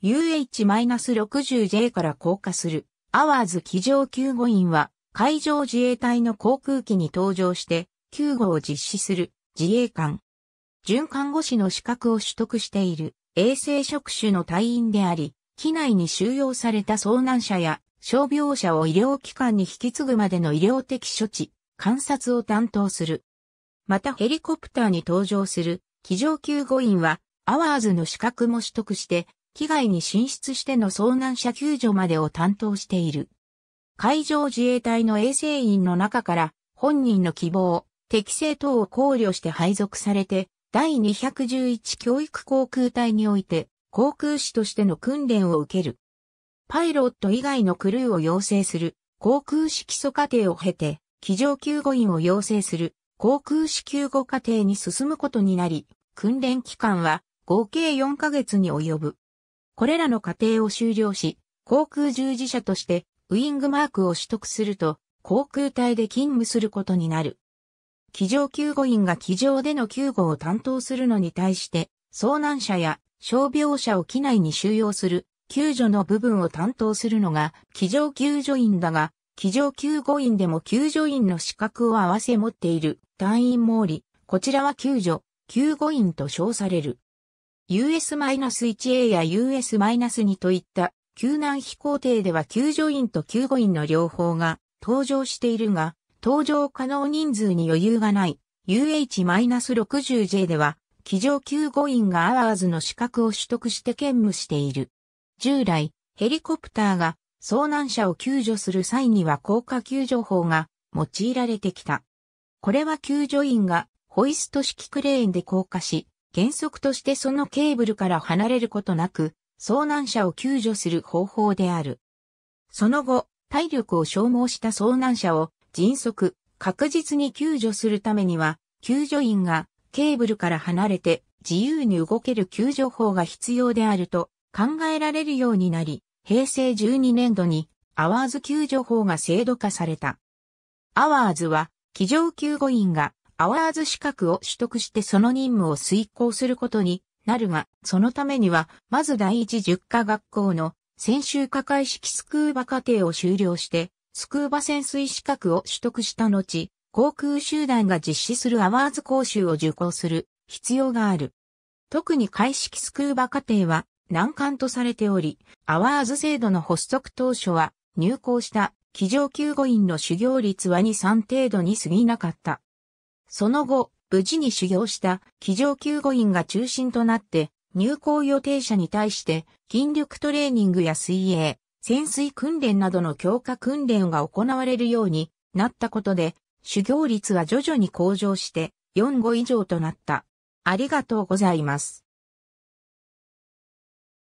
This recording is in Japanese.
UH-60J から降下するアワーズ機上救護員は海上自衛隊の航空機に搭乗して救護を実施する自衛官。準看護師の資格を取得している衛生職種の隊員であり、機内に収容された遭難者や傷病者を医療機関に引き継ぐまでの医療的処置、観察を担当する。またヘリコプターに搭乗する機上救護員はアワーズの資格も取得して機外に進出しての遭難者救助までを担当している。海上自衛隊の衛生員の中から本人の希望、適性等を考慮して配属されて、第211教育航空隊において航空士としての訓練を受ける。パイロット以外のクルーを養成する航空士基礎課程を経て、機上救護員を養成する航空士救護課程に進むことになり、訓練期間は合計4ヶ月に及ぶ。これらの過程を終了し、航空従事者としてウィングマークを取得すると、航空隊で勤務することになる。機上救護員が機上での救護を担当するのに対して、遭難者や傷病者を機内に収容する救助の部分を担当するのが機上救助員だが、機上救護員でも救助員の資格を合わせ持っている隊員もおり、こちらは救助、救護員と称される。US-1A や US-2 といった救難飛行艇では救助員と救護員の両方が登場しているが、登場可能人数に余裕がない UH-60J では、機上救護員がアワーズの資格を取得して兼務している。従来、ヘリコプターが遭難者を救助する際には降下救助法が用いられてきた。これは救助員がホイスト式クレーンで降下し、原則としてそのケーブルから離れることなく、遭難者を救助する方法である。その後、体力を消耗した遭難者を迅速、確実に救助するためには、救助員がケーブルから離れて自由に動ける救助法が必要であると考えられるようになり、平成12年度にアワーズ救助法が制度化された。アワーズは、機上救護員がアワーズ資格を取得してその任務を遂行することになるが、そのためには、まず第一十科学校の専修科会式スクーバ課程を修了して、スクーバ潜水資格を取得した後、航空集団が実施するアワーズ講習を受講する必要がある。特に会式スクーバ課程は難関とされており、アワーズ制度の発足当初は入校した機上救護員の修行率は2、3程度に過ぎなかった。その後、無事に修行した騎乗救護員が中心となって、入校予定者に対して筋力トレーニングや水泳、潜水訓練などの強化訓練が行われるようになったことで、修行率は徐々に向上して4 5以上となった。ありがとうございます。